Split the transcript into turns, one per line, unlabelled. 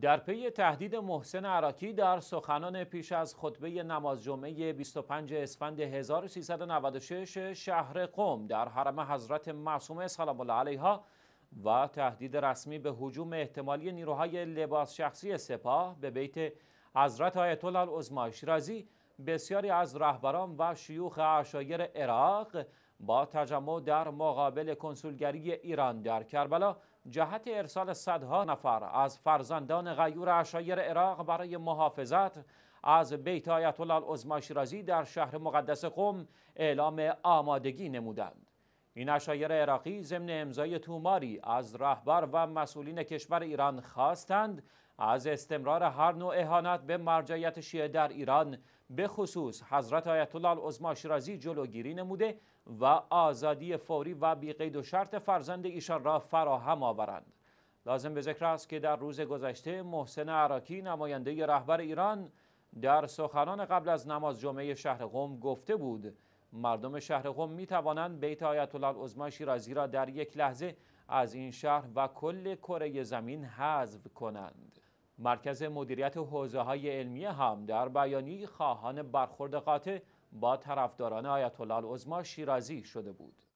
در پی تهدید محسن عراقی در سخنان پیش از خطبه نماز جمعه 25 اسفند 1396 شهر قوم در حرم حضرت معصومه سلام الله علیها و تهدید رسمی به حجوم احتمالی نیروهای لباس شخصی سپاه به بیت حضرت آیت الله العظمی بسیاری از رهبران و شیوخ عشایر عراق با تجمع در مقابل کنسولگری ایران در کربلا جهت ارسال صدها نفر از فرزندان غیور عشایر عراق برای محافظت از بیت آیت الله شیرازی در شهر مقدس قم اعلام آمادگی نمودند. این اشایر عراقی ضمن امضای توماری از رهبر و مسئولین کشور ایران خواستند از استمرار هر نوع اهانت به مرجعیت شیعه در ایران به خصوص حضرت آیت الله عظما شیرازی جلوگیری نموده و آزادی فوری و بیقید و شرط فرزند ایشان را فراهم آورند لازم به ذکر است که در روز گذشته محسن عراقی نماینده رهبر ایران در سخنان قبل از نماز جمعه شهر قم گفته بود مردم شهر قم می توانند بیت آیت الله شیرازی را در یک لحظه از این شهر و کل کره زمین حذف کنند. مرکز مدیریت حوزه های علمی هم در بیانیه خواهان برخورد قاطع با طرفداران آیت الله شیرازی شده بود.